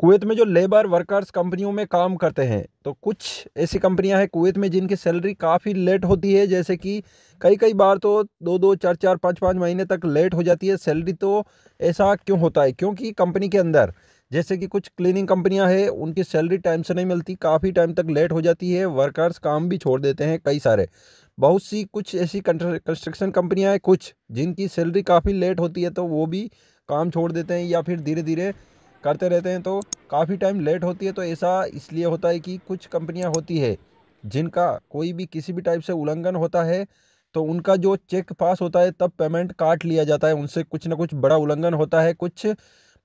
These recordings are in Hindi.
कुवैत में जो लेबर वर्कर्स कंपनियों में काम करते हैं तो कुछ ऐसी कंपनियां हैं कुवैत में जिनकी सैलरी काफ़ी लेट होती है जैसे कि कई कई बार तो दो दो चार चार पाँच पाँच महीने तक लेट हो जाती है सैलरी तो ऐसा क्यों होता है क्योंकि कंपनी के अंदर जैसे कि कुछ क्लीनिंग कंपनियां हैं उनकी सैलरी टाइम से नहीं मिलती काफ़ी टाइम तक लेट हो जाती है वर्कर्स काम भी छोड़ देते हैं कई सारे बहुत सी कुछ ऐसी कंस्ट्रक्शन कंपनियाँ हैं कुछ जिनकी सैलरी काफ़ी लेट होती है तो वो भी काम छोड़ देते हैं या फिर धीरे धीरे करते रहते हैं तो काफ़ी टाइम लेट होती है तो ऐसा इसलिए होता है कि कुछ कंपनियां होती है जिनका कोई भी किसी भी टाइप से उल्लंघन होता है तो उनका जो चेक पास होता है तब पेमेंट काट लिया जाता है उनसे कुछ ना कुछ बड़ा उल्लंघन होता है कुछ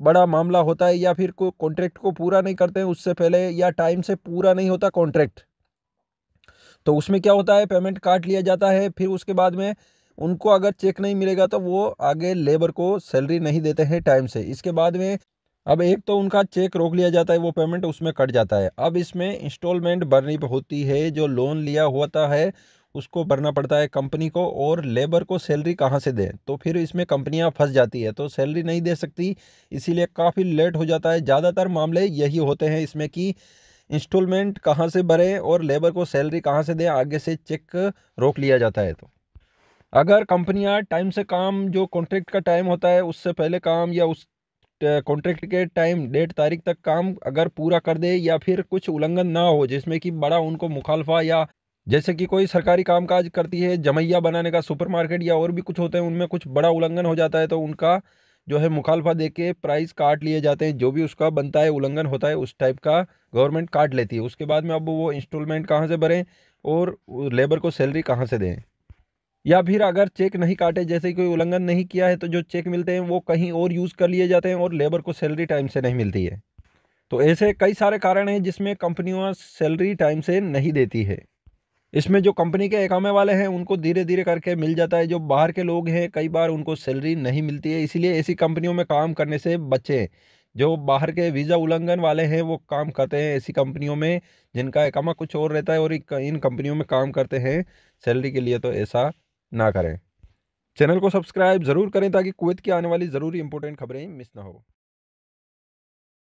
बड़ा मामला होता है या फिर को कॉन्ट्रैक्ट को पूरा नहीं करते हैं उससे पहले या टाइम से पूरा नहीं होता कॉन्ट्रैक्ट तो उसमें क्या होता है पेमेंट काट लिया जाता है फिर उसके बाद में उनको अगर चेक नहीं मिलेगा तो वो आगे लेबर को सैलरी नहीं देते हैं टाइम से इसके बाद में अब एक तो उनका चेक रोक लिया जाता है वो पेमेंट उसमें कट जाता है अब इसमें इंस्टॉलमेंट भरनी होती है जो लोन लिया होता है उसको भरना पड़ता है कंपनी को और लेबर को सैलरी कहाँ से दें तो फिर इसमें कंपनियाँ फंस जाती है तो सैलरी नहीं दे सकती इसीलिए काफ़ी लेट हो जाता है ज़्यादातर मामले यही होते हैं इसमें कि इंस्टॉलमेंट कहाँ से भरें और लेबर को सैलरी कहाँ से दें आगे से चेक रोक लिया जाता है तो अगर कंपनियाँ टाइम से काम जो कॉन्ट्रैक्ट का टाइम होता है उससे पहले काम या उस कॉन्ट्रैक्ट के टाइम डेट तारीख तक काम अगर पूरा कर दे या फिर कुछ उल्लंघन ना हो जिसमें कि बड़ा उनको मुखालफा या जैसे कि कोई सरकारी कामकाज करती है जमैया बनाने का सुपरमार्केट या और भी कुछ होते हैं उनमें कुछ बड़ा उल्लंघन हो जाता है तो उनका जो है मुखालफा दे के प्राइस काट लिए जाते हैं जो भी उसका बनता है उल्लंघन होता है उस टाइप का गवर्नमेंट काट लेती है उसके बाद में अब वो इंस्टॉलमेंट कहाँ से भरें और लेबर को सैलरी कहाँ से दें या फिर अगर चेक नहीं काटे जैसे कोई उल्लंघन नहीं किया है तो जो चेक मिलते हैं वो कहीं और यूज़ कर लिए जाते हैं और लेबर को सैलरी टाइम से नहीं मिलती है तो ऐसे कई सारे कारण हैं जिसमें कंपनियों सैलरी टाइम से नहीं देती है इसमें जो कंपनी के एकामे वाले हैं उनको धीरे धीरे करके मिल जाता है जो बाहर के लोग हैं कई बार उनको सैलरी नहीं मिलती है इसीलिए ऐसी कंपनियों में काम करने से बचें जो बाहर के वीज़ा उल्लंघन वाले हैं वो काम करते हैं ऐसी कंपनियों में जिनका एकामा कुछ और रहता है और इन कंपनियों में काम करते हैं सैलरी के लिए तो ऐसा ना करें चैनल को सब्सक्राइब ज़रूर करें ताकि कुवैत की आने वाली ज़रूरी इंपॉर्टेंट खबरें मिस ना हो